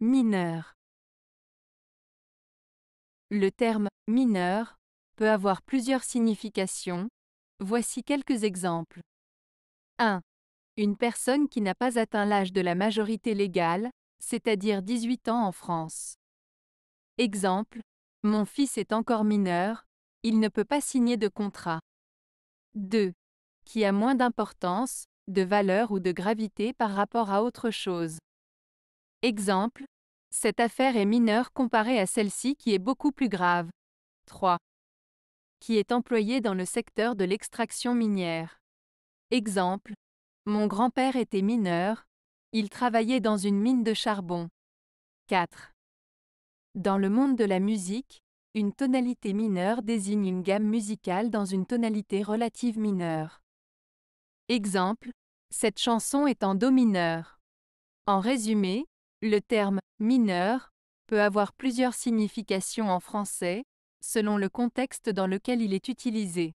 Mineur. Le terme mineur peut avoir plusieurs significations. Voici quelques exemples. 1. Une personne qui n'a pas atteint l'âge de la majorité légale, c'est-à-dire 18 ans en France. Exemple. Mon fils est encore mineur, il ne peut pas signer de contrat. 2. Qui a moins d'importance, de valeur ou de gravité par rapport à autre chose. Exemple, cette affaire est mineure comparée à celle-ci qui est beaucoup plus grave. 3. Qui est employée dans le secteur de l'extraction minière. Exemple, mon grand-père était mineur, il travaillait dans une mine de charbon. 4. Dans le monde de la musique, une tonalité mineure désigne une gamme musicale dans une tonalité relative mineure. Exemple, cette chanson est en Do mineur. En résumé, le terme mineur peut avoir plusieurs significations en français, selon le contexte dans lequel il est utilisé.